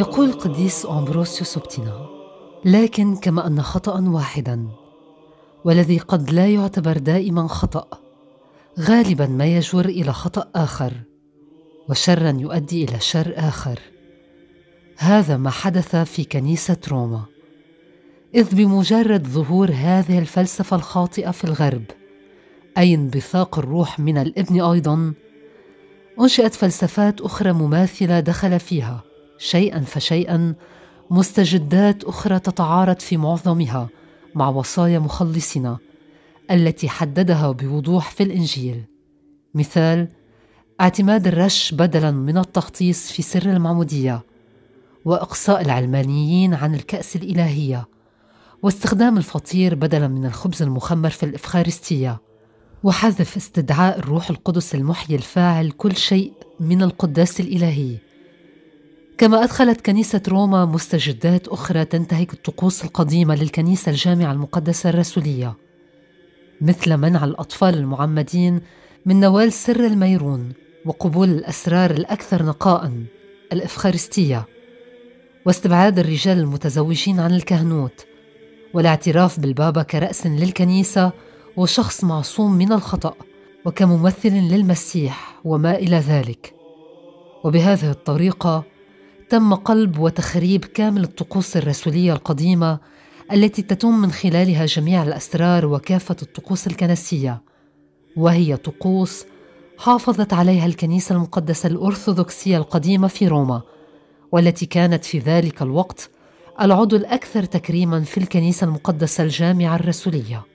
يقول القديس أمبروسيوس سبتينا لكن كما أن خطأ واحدا والذي قد لا يعتبر دائما خطأ غالبا ما يجر إلى خطأ آخر وشرا يؤدي إلى شر آخر هذا ما حدث في كنيسة روما إذ بمجرد ظهور هذه الفلسفة الخاطئة في الغرب أي انبثاق الروح من الابن أيضا أنشئت فلسفات أخرى مماثلة دخل فيها شيئا فشيئا مستجدات اخرى تتعارض في معظمها مع وصايا مخلصنا التي حددها بوضوح في الانجيل مثال اعتماد الرش بدلا من التخطيص في سر المعموديه واقصاء العلمانيين عن الكاس الالهيه واستخدام الفطير بدلا من الخبز المخمر في الافخارستيه وحذف استدعاء الروح القدس المحيي الفاعل كل شيء من القداس الالهي كما أدخلت كنيسة روما مستجدات أخرى تنتهك الطقوس القديمة للكنيسة الجامعة المقدسة الرسولية مثل منع الأطفال المعمدين من نوال سر الميرون وقبول الأسرار الأكثر نقاء الإفخارستية واستبعاد الرجال المتزوجين عن الكهنوت والاعتراف بالبابا كرأس للكنيسة وشخص معصوم من الخطأ وكممثل للمسيح وما إلى ذلك وبهذه الطريقة تم قلب وتخريب كامل الطقوس الرسوليه القديمه التي تتم من خلالها جميع الاسرار وكافه الطقوس الكنسيه وهي طقوس حافظت عليها الكنيسه المقدسه الارثوذكسيه القديمه في روما والتي كانت في ذلك الوقت العضو الاكثر تكريما في الكنيسه المقدسه الجامعه الرسوليه